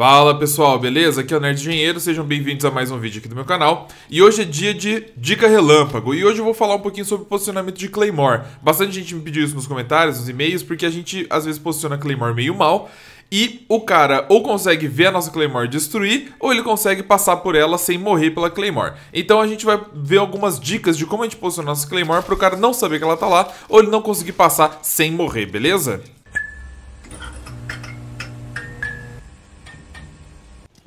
Fala pessoal, beleza? Aqui é o Nerd Engenheiro, sejam bem-vindos a mais um vídeo aqui do meu canal. E hoje é dia de Dica Relâmpago, e hoje eu vou falar um pouquinho sobre o posicionamento de Claymore. Bastante gente me pediu isso nos comentários, nos e-mails, porque a gente às vezes posiciona Claymore meio mal, e o cara ou consegue ver a nossa Claymore destruir, ou ele consegue passar por ela sem morrer pela Claymore. Então a gente vai ver algumas dicas de como a gente posiciona a nossa Claymore para o cara não saber que ela tá lá, ou ele não conseguir passar sem morrer, beleza?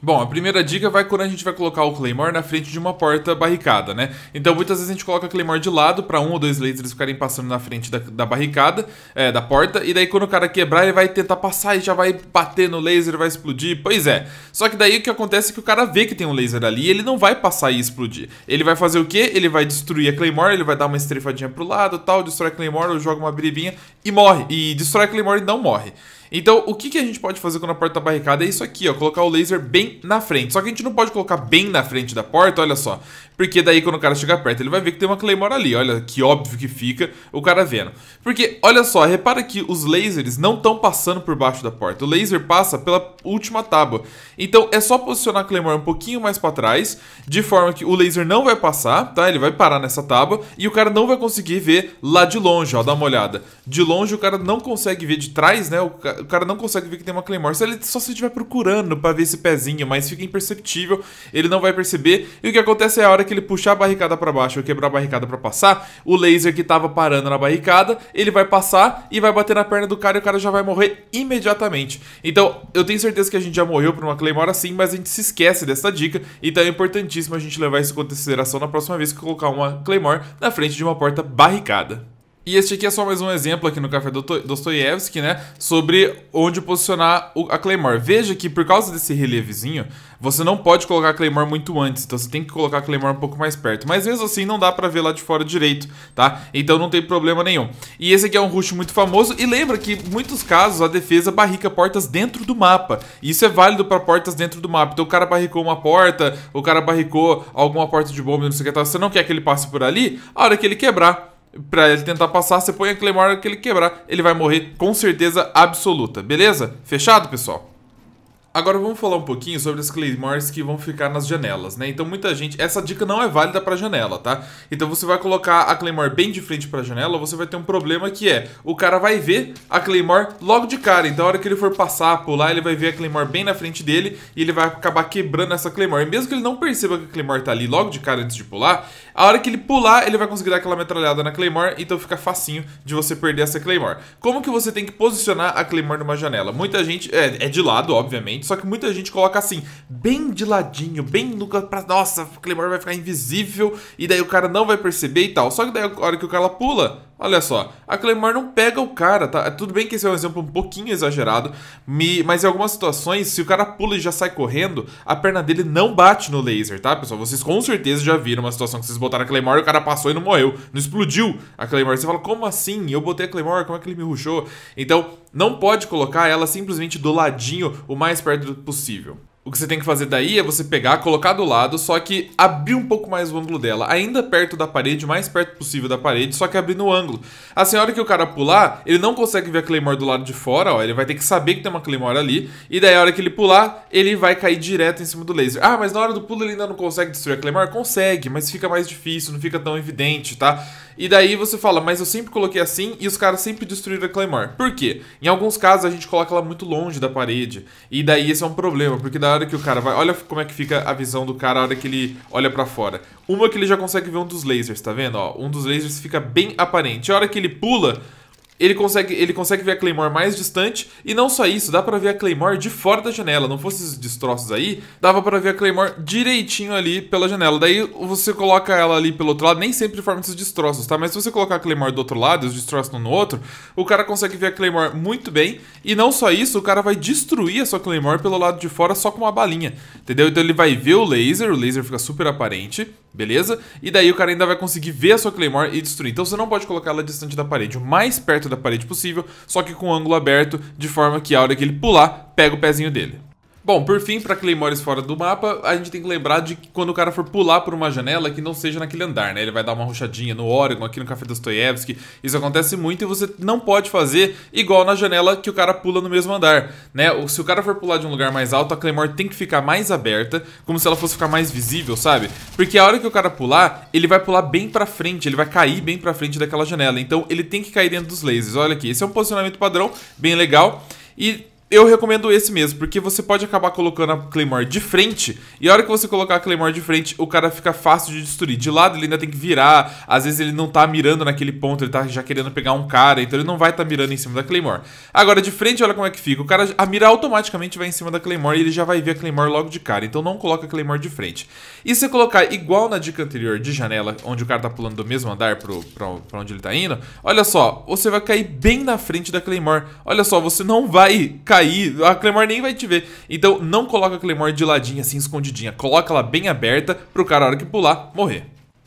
Bom, a primeira dica vai quando a gente vai colocar o Claymore na frente de uma porta barricada, né? Então muitas vezes a gente coloca o Claymore de lado para um ou dois lasers ficarem passando na frente da, da barricada, é, da porta, e daí quando o cara quebrar ele vai tentar passar e já vai bater no laser, vai explodir. Pois é. Só que daí o que acontece é que o cara vê que tem um laser ali e ele não vai passar e explodir. Ele vai fazer o quê? Ele vai destruir a Claymore, ele vai dar uma estrefadinha pro lado, tal, destrói a Claymore, ou joga uma biribinha e morre. E destrói a Claymore e não morre. Então, o que, que a gente pode fazer quando a porta tá barricada é isso aqui, ó, colocar o laser bem na frente. Só que a gente não pode colocar bem na frente da porta, olha só. Porque daí quando o cara chegar perto, ele vai ver que tem uma Claymore ali. Olha, que óbvio que fica o cara vendo. Porque, olha só, repara que os lasers não estão passando por baixo da porta. O laser passa pela última tábua. Então é só posicionar a Claymore um pouquinho mais para trás, de forma que o laser não vai passar, tá? Ele vai parar nessa tábua e o cara não vai conseguir ver lá de longe, ó. Dá uma olhada. De longe o cara não consegue ver de trás, né? O cara não consegue ver que tem uma Claymore. Só, ele, só se ele estiver procurando para ver esse pezinho, mas fica imperceptível, ele não vai perceber. E o que acontece é a hora que que ele puxar a barricada para baixo ou quebrar a barricada para passar, o laser que tava parando na barricada, ele vai passar e vai bater na perna do cara e o cara já vai morrer imediatamente. Então, eu tenho certeza que a gente já morreu por uma Claymore assim, mas a gente se esquece dessa dica, então é importantíssimo a gente levar isso em consideração na próxima vez que colocar uma Claymore na frente de uma porta barricada. E este aqui é só mais um exemplo aqui no Café Dostoiévski, né? Sobre onde posicionar a Claymore. Veja que por causa desse relevezinho, você não pode colocar a Claymore muito antes. Então você tem que colocar a Claymore um pouco mais perto. Mas mesmo assim não dá pra ver lá de fora direito, tá? Então não tem problema nenhum. E esse aqui é um rush muito famoso. E lembra que em muitos casos a defesa barrica portas dentro do mapa. E isso é válido pra portas dentro do mapa. Então o cara barricou uma porta, o cara barricou alguma porta de bomba, não sei o que. Tá? Você não quer que ele passe por ali? A hora que ele quebrar para ele tentar passar, você põe a Claymore que ele quebrar, ele vai morrer com certeza absoluta, beleza? Fechado, pessoal? Agora vamos falar um pouquinho sobre as claymores que vão ficar nas janelas, né? Então muita gente, essa dica não é válida para janela, tá? Então você vai colocar a claymore bem de frente para a janela, você vai ter um problema que é, o cara vai ver a claymore logo de cara. Então a hora que ele for passar, pular, ele vai ver a claymore bem na frente dele e ele vai acabar quebrando essa claymore. E mesmo que ele não perceba que a claymore tá ali logo de cara antes de pular, a hora que ele pular, ele vai conseguir dar aquela metralhada na claymore, então fica facinho de você perder essa claymore. Como que você tem que posicionar a claymore numa janela? Muita gente é, é de lado, obviamente gente. Só que muita gente coloca assim, bem de ladinho, bem no. Pra, nossa, o Claymore vai ficar invisível e daí o cara não vai perceber e tal. Só que daí a hora que o cara pula, Olha só, a Claymore não pega o cara, tá? É tudo bem que esse é um exemplo um pouquinho exagerado, mas em algumas situações, se o cara pula e já sai correndo, a perna dele não bate no laser, tá, pessoal? Vocês com certeza já viram uma situação que vocês botaram a Claymore e o cara passou e não morreu, não explodiu a Claymore. Você fala, como assim? Eu botei a Claymore, como é que ele me ruxou? Então, não pode colocar ela simplesmente do ladinho o mais perto possível. O que você tem que fazer daí é você pegar, colocar do lado, só que abrir um pouco mais o ângulo dela, ainda perto da parede, o mais perto possível da parede, só que abrir no ângulo. Assim, a hora que o cara pular, ele não consegue ver a Claymore do lado de fora, ó, ele vai ter que saber que tem uma Claymore ali, e daí a hora que ele pular, ele vai cair direto em cima do laser. Ah, mas na hora do pulo ele ainda não consegue destruir a Claymore? Consegue, mas fica mais difícil, não fica tão evidente, tá? E daí você fala, mas eu sempre coloquei assim e os caras sempre destruíram a Claymore. Por quê? Em alguns casos a gente coloca ela muito longe da parede, e daí esse é um problema, porque dá hora que o cara vai. Olha como é que fica a visão do cara a hora que ele olha para fora. Uma que ele já consegue ver um dos lasers, tá vendo? Ó, um dos lasers fica bem aparente. A hora que ele pula ele consegue, ele consegue ver a Claymore mais distante, e não só isso, dá para ver a Claymore de fora da janela. Não fosse esses destroços aí, dava para ver a Claymore direitinho ali pela janela. Daí você coloca ela ali pelo outro lado, nem sempre forma esses destroços, tá? Mas se você colocar a Claymore do outro lado e os destroços no outro, o cara consegue ver a Claymore muito bem, e não só isso, o cara vai destruir a sua Claymore pelo lado de fora só com uma balinha, entendeu? Então ele vai ver o laser, o laser fica super aparente, beleza? E daí o cara ainda vai conseguir ver a sua Claymore e destruir. Então você não pode colocar ela distante da parede, o mais perto perto da parede possível, só que com o ângulo aberto, de forma que a hora que ele pular, pega o pezinho dele. Bom, por fim, para Claymores fora do mapa, a gente tem que lembrar de que quando o cara for pular por uma janela, que não seja naquele andar, né? Ele vai dar uma ruchadinha no Oregon, aqui no Café Dostoiévski. Isso acontece muito e você não pode fazer igual na janela que o cara pula no mesmo andar, né? se o cara for pular de um lugar mais alto, a Claymore tem que ficar mais aberta, como se ela fosse ficar mais visível, sabe? Porque a hora que o cara pular, ele vai pular bem para frente, ele vai cair bem para frente daquela janela. Então, ele tem que cair dentro dos lasers. Olha aqui, esse é um posicionamento padrão bem legal. E eu recomendo esse mesmo, porque você pode acabar colocando a Claymore de frente, e a hora que você colocar a Claymore de frente, o cara fica fácil de destruir. De lado ele ainda tem que virar, às vezes ele não tá mirando naquele ponto, ele tá já querendo pegar um cara, então ele não vai estar tá mirando em cima da Claymore. Agora, de frente, olha como é que fica. O cara, a mira automaticamente vai em cima da Claymore e ele já vai ver a Claymore logo de cara, então não coloca a Claymore de frente. E se colocar igual na dica anterior de janela, onde o cara tá pulando do mesmo andar pro, pro, pra onde ele tá indo, olha só, você vai cair bem na frente da Claymore. Olha só, você não vai cair aí, a Claymore nem vai te ver. Então não coloca a Claymore de ladinho assim, escondidinha. Coloca ela bem aberta pro cara, na hora que pular, morrer.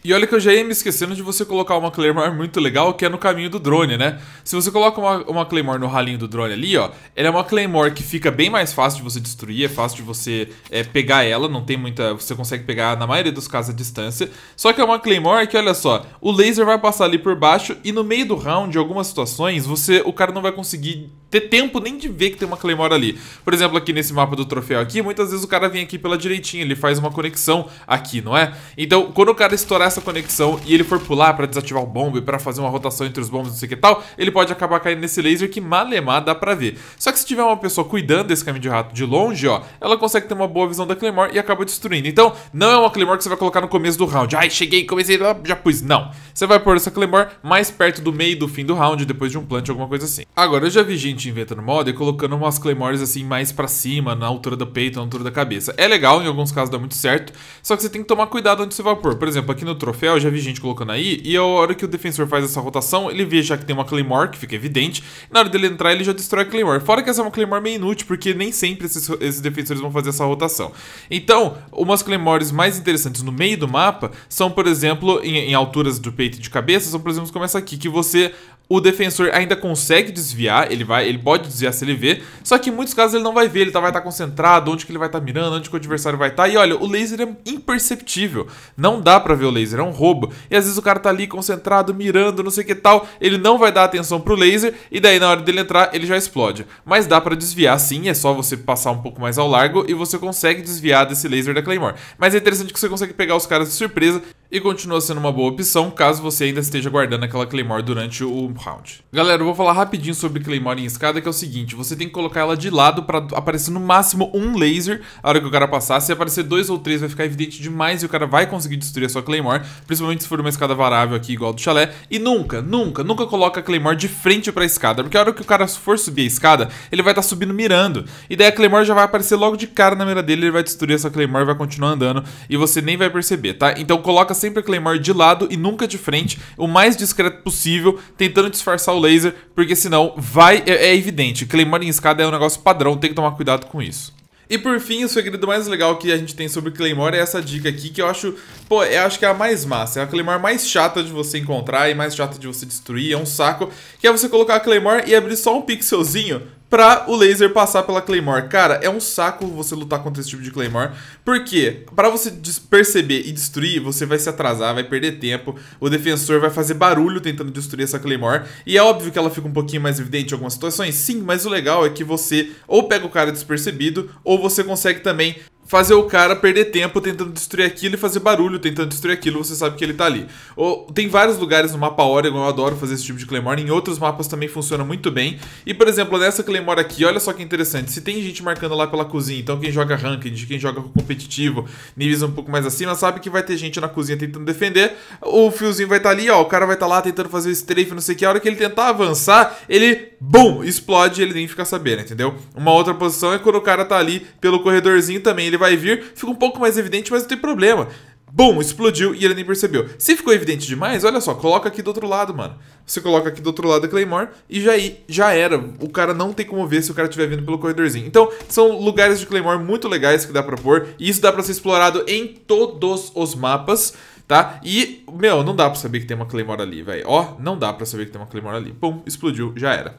E olha que eu já ia me esquecendo de você colocar uma Claymore muito legal, que é no caminho do drone, né? Se você coloca uma, uma Claymore no ralinho do drone ali, ó, ela é uma Claymore que fica bem mais fácil de você destruir, é fácil de você é, pegar ela, não tem muita... Você consegue pegar, na maioria dos casos, a distância. Só que é uma Claymore que, olha só, o laser vai passar ali por baixo e no meio do round, em algumas situações, você o cara não vai conseguir ter tempo nem de ver que tem uma Claymore ali. Por exemplo, aqui nesse mapa do troféu aqui, muitas vezes o cara vem aqui pela direitinha, ele faz uma conexão aqui, não é? Então, quando o cara estourar essa conexão e ele for pular para desativar o bombe, para fazer uma rotação entre os bombes, não sei o que tal, ele pode acabar caindo nesse laser que malemar dá pra ver. Só que se tiver uma pessoa cuidando desse caminho de rato de longe, ó, ela consegue ter uma boa visão da Claymore e acaba destruindo. Então, não é uma Claymore que você vai colocar no começo do round. Ai, cheguei, comecei, ah, já pus. Não. Você vai pôr essa Claymore mais perto do meio do fim do round, depois de um plant, alguma coisa assim. Agora, eu já vi gente inventando moda e colocando umas Claymores assim mais pra cima, na altura do peito, na altura da cabeça. É legal, em alguns casos dá muito certo, só que você tem que tomar cuidado onde você vai pôr. Por exemplo, aqui no troféu, já vi gente colocando aí, e a hora que o defensor faz essa rotação, ele vê já que tem uma Claymore, que fica evidente, na hora dele entrar ele já destrói a Claymore. Fora que essa é uma Claymore meio inútil, porque nem sempre esses, esses defensores vão fazer essa rotação. Então, umas Claymores mais interessantes no meio do mapa são, por exemplo, em, em alturas do peito e de cabeça, são, por exemplo, como essa aqui, que você o defensor ainda consegue desviar, ele vai, ele pode desviar se ele vê, só que em muitos casos ele não vai ver, ele tá, vai estar tá concentrado, onde que ele vai estar tá mirando, onde que o adversário vai estar, tá, e olha, o laser é imperceptível, não dá para ver o laser laser, é um roubo. E às vezes o cara tá ali concentrado, mirando, não sei o que tal, ele não vai dar atenção pro laser e daí na hora dele entrar ele já explode. Mas dá para desviar sim, é só você passar um pouco mais ao largo e você consegue desviar desse laser da Claymore. Mas é interessante que você consegue pegar os caras de surpresa e continua sendo uma boa opção caso você ainda esteja guardando aquela Claymore durante o round. Galera, eu vou falar rapidinho sobre Claymore em escada, que é o seguinte, você tem que colocar ela de lado para aparecer no máximo um laser a hora que o cara passar, se aparecer dois ou três vai ficar evidente demais e o cara vai conseguir destruir a sua Claymore, principalmente se for uma escada varável aqui igual do chalé, e nunca, nunca, nunca coloca a Claymore de frente para a escada, porque a hora que o cara for subir a escada, ele vai estar tá subindo mirando, e daí a Claymore já vai aparecer logo de cara na mira dele, ele vai destruir essa Claymore, vai continuar andando e você nem vai perceber, tá? Então coloca sempre a Claymore de lado e nunca de frente, o mais discreto possível, tentando disfarçar o laser, porque senão vai. É, é evidente, Claymore em escada é um negócio padrão, tem que tomar cuidado com isso. E por fim, o segredo mais legal que a gente tem sobre Claymore é essa dica aqui, que eu acho, pô, eu acho que é a mais massa. É a Claymore mais chata de você encontrar e mais chata de você destruir, é um saco. Que é você colocar a Claymore e abrir só um pixelzinho pra o laser passar pela Claymore. Cara, é um saco você lutar contra esse tipo de Claymore, porque para você perceber e destruir, você vai se atrasar, vai perder tempo, o defensor vai fazer barulho tentando destruir essa Claymore, e é óbvio que ela fica um pouquinho mais evidente em algumas situações, sim, mas o legal é que você ou pega o cara despercebido, ou você consegue também fazer o cara perder tempo tentando destruir aquilo e fazer barulho tentando destruir aquilo, você sabe que ele tá ali. Ou, tem vários lugares no mapa Oregon, eu adoro fazer esse tipo de Claymore, em outros mapas também funciona muito bem. E, por exemplo, nessa Claymore aqui, olha só que interessante, se tem gente marcando lá pela cozinha, então quem joga ranking quem joga competitivo, níveis um pouco mais acima, sabe que vai ter gente na cozinha tentando defender, o fiozinho vai estar tá ali, ó, o cara vai estar tá lá tentando fazer o strafe, não sei o que, a hora que ele tentar avançar, ele, bum, explode e ele nem fica sabendo, entendeu? Uma outra posição é quando o cara tá ali pelo corredorzinho também, ele ele vai vir, fica um pouco mais evidente, mas não tem problema. Bum, explodiu e ele nem percebeu. Se ficou evidente demais, olha só, coloca aqui do outro lado, mano. Você coloca aqui do outro lado a Claymore e já, já era. O cara não tem como ver se o cara estiver vindo pelo corredorzinho. Então, são lugares de Claymore muito legais que dá pra pôr. E isso dá pra ser explorado em todos os mapas tá? E, meu, não dá pra saber que tem uma Claymore ali, velho. Ó, não dá pra saber que tem uma Claymore ali. Bum, explodiu, já era.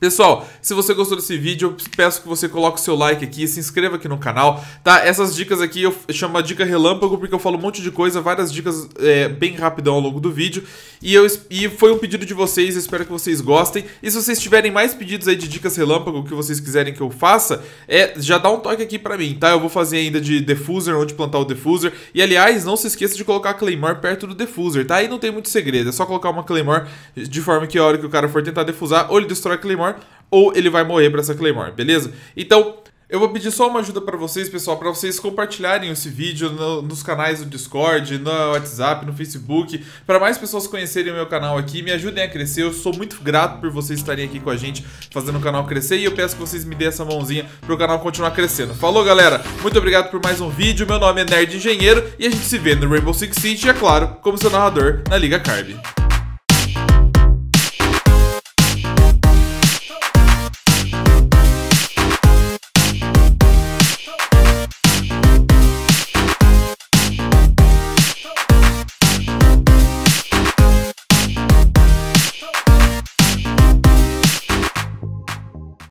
Pessoal, se você gostou desse vídeo, eu peço que você coloque o seu like aqui, se inscreva aqui no canal, tá? Essas dicas aqui eu chamo a dica relâmpago porque eu falo um monte de coisa, várias dicas é, bem rapidão ao longo do vídeo. E, eu, e foi um pedido de vocês, espero que vocês gostem. E se vocês tiverem mais pedidos aí de dicas relâmpago que vocês quiserem que eu faça, é, já dá um toque aqui pra mim, tá? Eu vou fazer ainda de diffuser, onde plantar o diffuser. E aliás, não se esqueça de colocar a Claymore perto do diffuser, tá? Aí não tem muito segredo, é só colocar uma Claymore de forma que a hora que o cara for tentar defusar, ou ele destrói a Claymore Claymore, ou ele vai morrer para essa Claymore, beleza? Então, eu vou pedir só uma ajuda para vocês, pessoal, para vocês compartilharem esse vídeo no, nos canais do Discord, no WhatsApp, no Facebook, para mais pessoas conhecerem o meu canal aqui, me ajudem a crescer. Eu sou muito grato por vocês estarem aqui com a gente, fazendo o canal crescer, e eu peço que vocês me deem essa mãozinha para o canal continuar crescendo. Falou, galera? Muito obrigado por mais um vídeo. Meu nome é Nerd Engenheiro e a gente se vê no Rainbow Six Siege, e, é claro, como seu narrador na Liga Carb.